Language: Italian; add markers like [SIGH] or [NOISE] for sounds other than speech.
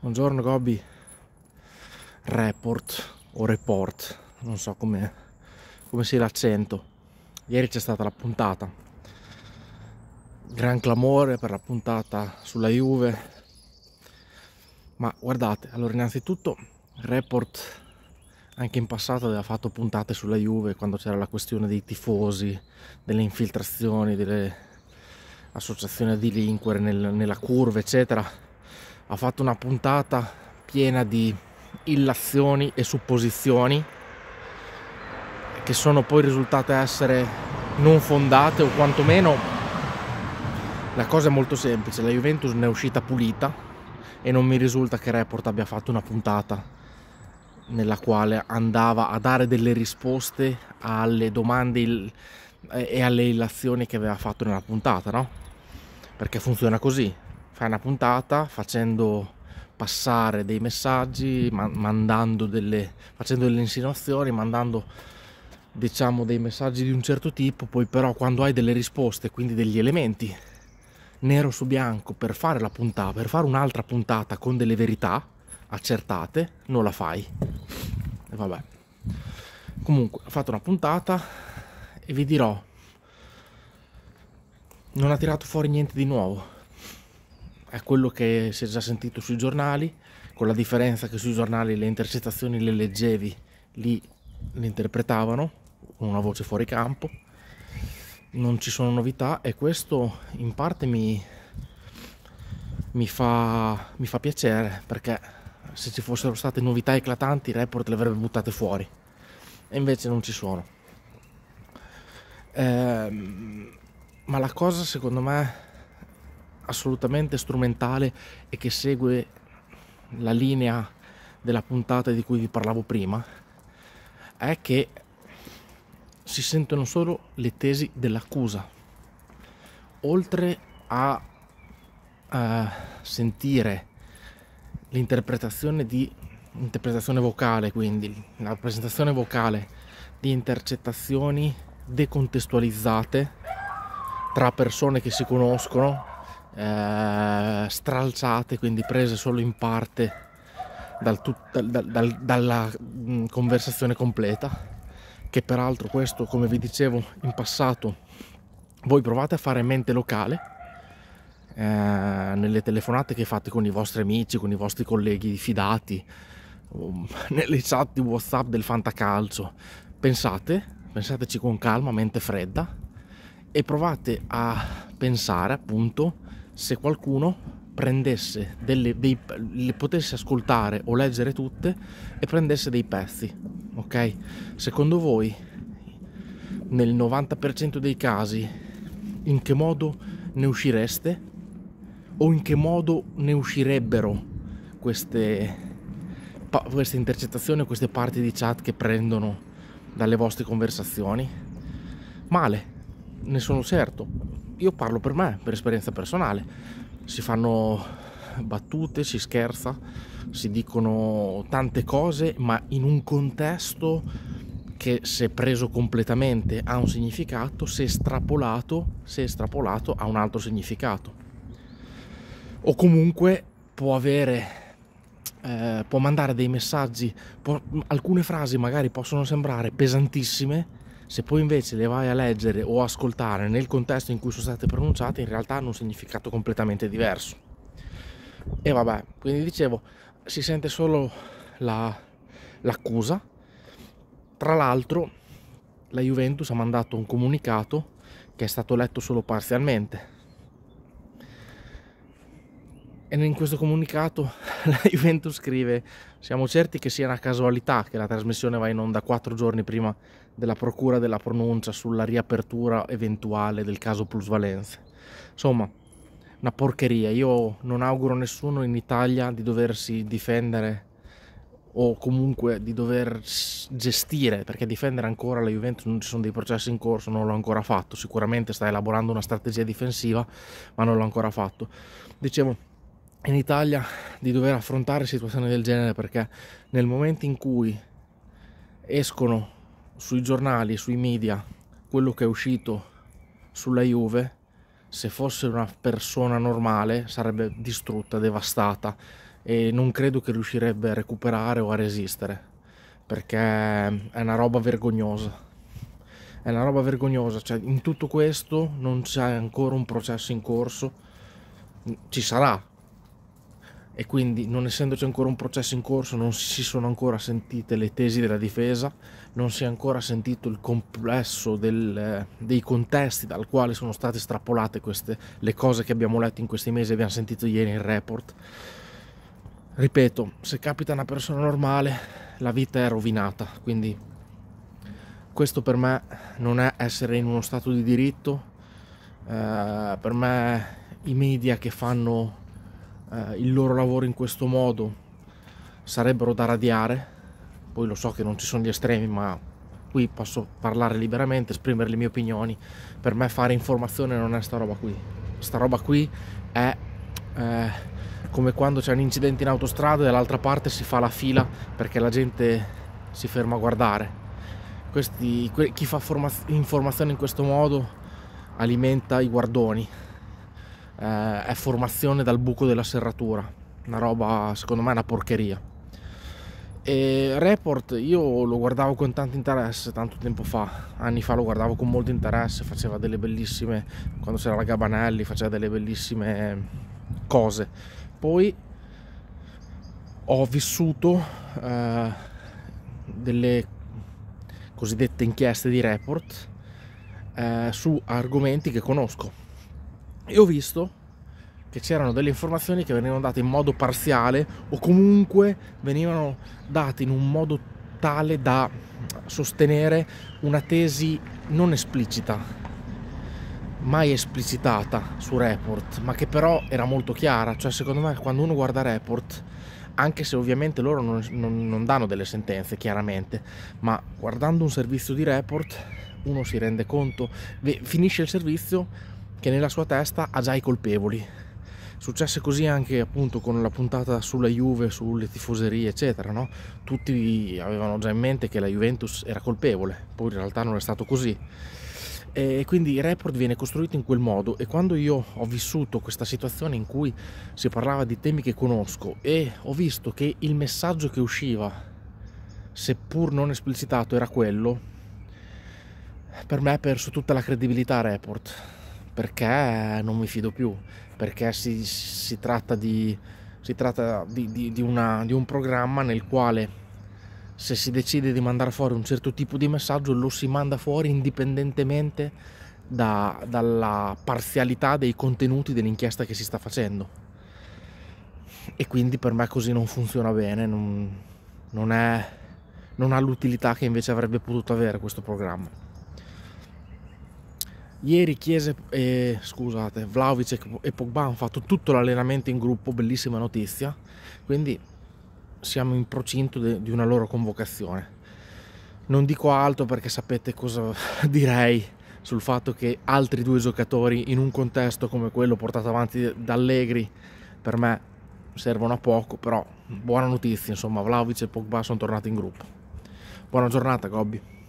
Buongiorno Gobbi. Report o report, non so come, come sia l'accento. Ieri c'è stata la puntata. Gran clamore per la puntata sulla Juve. Ma guardate, allora innanzitutto report anche in passato aveva fatto puntate sulla Juve quando c'era la questione dei tifosi, delle infiltrazioni, delle associazioni a delinquere nel, nella curva, eccetera ha fatto una puntata piena di illazioni e supposizioni che sono poi risultate essere non fondate o quantomeno la cosa è molto semplice, la Juventus ne è uscita pulita e non mi risulta che Report abbia fatto una puntata nella quale andava a dare delle risposte alle domande e alle illazioni che aveva fatto nella puntata, no? Perché funziona così, una puntata facendo passare dei messaggi, mandando delle, facendo delle insinuazioni, mandando diciamo dei messaggi di un certo tipo, poi però quando hai delle risposte, quindi degli elementi nero su bianco per fare la puntata, per fare un'altra puntata con delle verità accertate, non la fai. E vabbè. Comunque, ho fatto una puntata e vi dirò non ha tirato fuori niente di nuovo è quello che si è già sentito sui giornali, con la differenza che sui giornali le intercettazioni le leggevi, lì le interpretavano con una voce fuori campo, non ci sono novità e questo in parte mi, mi, fa, mi fa piacere perché se ci fossero state novità eclatanti il report le avrebbe buttate fuori e invece non ci sono. Eh, ma la cosa secondo me assolutamente strumentale e che segue la linea della puntata di cui vi parlavo prima, è che si sentono solo le tesi dell'accusa, oltre a, a eh, sentire l'interpretazione di interpretazione vocale, quindi la presentazione vocale di intercettazioni decontestualizzate tra persone che si conoscono eh, stralciate, quindi prese solo in parte dal tut- dal, dal, dalla mh, mm, conversazione completa, che peraltro questo, come vi dicevo in passato, voi provate a fare mente locale eh, nelle telefonate che fate con i vostri amici, con i vostri colleghi fidati, um, [LAUGHS] nelle chat di WhatsApp del fantacalcio. Pensate, pensateci con calma, mente fredda e provate a pensare appunto se qualcuno prendesse delle, dei, le potesse ascoltare o leggere tutte e prendesse dei pezzi, ok? Secondo voi, nel 90% dei casi, in che modo ne uscireste? O in che modo ne uscirebbero queste, queste intercettazioni queste parti di chat che prendono dalle vostre conversazioni? Male, ne sono certo, io parlo per me, per esperienza personale. Si fanno battute, si scherza, si dicono tante cose, ma in un contesto che se preso completamente ha un significato, se estrapolato, se estrapolato ha un altro significato. O comunque può avere eh, può mandare dei messaggi, può, alcune frasi magari possono sembrare pesantissime, se poi invece le vai a leggere o ascoltare nel contesto in cui sono state pronunciate, in realtà hanno un significato completamente diverso. E vabbè, quindi dicevo, si sente solo la, l'accusa. Tra l'altro, la Juventus ha mandato un comunicato che è stato letto solo parzialmente. E in questo comunicato la Juventus scrive siamo certi che sia una casualità che la trasmissione va in onda quattro giorni prima della procura della pronuncia sulla riapertura eventuale del caso plusvalenze. Insomma, una porcheria. Io non auguro a nessuno in Italia di doversi difendere o comunque di dover gestire, perché difendere ancora la Juventus non ci sono dei processi in corso, non l'ho ancora fatto, sicuramente sta elaborando una strategia difensiva, ma non l'ho ancora fatto. Dicevo, in Italia di dover affrontare situazioni del genere perché nel momento in cui escono sui giornali, sui media, quello che è uscito sulla Juve, se fosse una persona normale sarebbe distrutta, devastata e non credo che riuscirebbe a recuperare o a resistere perché è una roba vergognosa. È una roba vergognosa, cioè in tutto questo non c'è ancora un processo in corso, ci sarà e quindi non essendoci ancora un processo in corso non si sono ancora sentite le tesi della difesa, non si è ancora sentito il complesso del, eh, dei contesti dal quale sono state strappolate queste, le cose che abbiamo letto in questi mesi, e abbiamo sentito ieri in report. Ripeto, se capita a una persona normale la vita è rovinata, quindi questo per me non è essere in uno stato di diritto, eh, per me i media che fanno eh, il loro lavoro in questo modo sarebbero da radiare, poi lo so che non ci sono gli estremi, ma qui posso parlare liberamente, esprimere le mie opinioni, per me fare informazione non è sta roba qui, sta roba qui è... Eh, come quando c'è un incidente in autostrada e dall'altra parte si fa la fila perché la gente si ferma a guardare. Questi, chi fa informazione in questo modo alimenta i guardoni eh, è formazione dal buco della serratura, una roba secondo me una porcheria. E Report io lo guardavo con tanto interesse tanto tempo fa, anni fa lo guardavo con molto interesse, faceva delle bellissime, quando c'era la Gabanelli faceva delle bellissime cose. Poi ho vissuto eh, delle cosiddette inchieste di report eh, su argomenti che conosco e ho visto che c'erano delle informazioni che venivano date in modo parziale o comunque venivano date in un modo tale da sostenere una tesi non esplicita mai esplicitata su report ma che però era molto chiara cioè secondo me quando uno guarda report anche se ovviamente loro non, non, non, danno delle sentenze chiaramente, ma guardando un servizio di report uno si rende conto, finisce il servizio, che nella sua testa ha già i colpevoli. Successe così anche appunto con la puntata sulla Juve, sulle tifoserie, eccetera, no? Tutti avevano già in mente che la Juventus era colpevole, poi in realtà non è stato così. E quindi il report viene costruito in quel modo e quando io ho vissuto questa situazione in cui si parlava di temi che conosco e ho visto che il messaggio che usciva, seppur non esplicitato, era quello, per me ha perso tutta la credibilità report perché non mi fido più, perché si, si tratta, di, si tratta di, di, una, di un programma nel quale se si decide di mandare fuori un certo tipo di messaggio lo si manda fuori indipendentemente da, dalla parzialità dei contenuti dell'inchiesta che si sta facendo. E quindi per me così non funziona bene, non, non, è, non ha l'utilità che invece avrebbe potuto avere questo programma. Ieri Chiese, eh, scusate, Vlaovic e Pogba hanno fatto tutto l'allenamento in gruppo, bellissima notizia, quindi siamo in procinto de, di una loro convocazione. Non dico altro perché sapete cosa [LAUGHS] direi sul fatto che altri due giocatori in un contesto come quello portato avanti da Allegri per me servono a poco, però buona notizia, insomma, Vlaovic e Pogba sono tornati in gruppo. Buona giornata, Gobbi.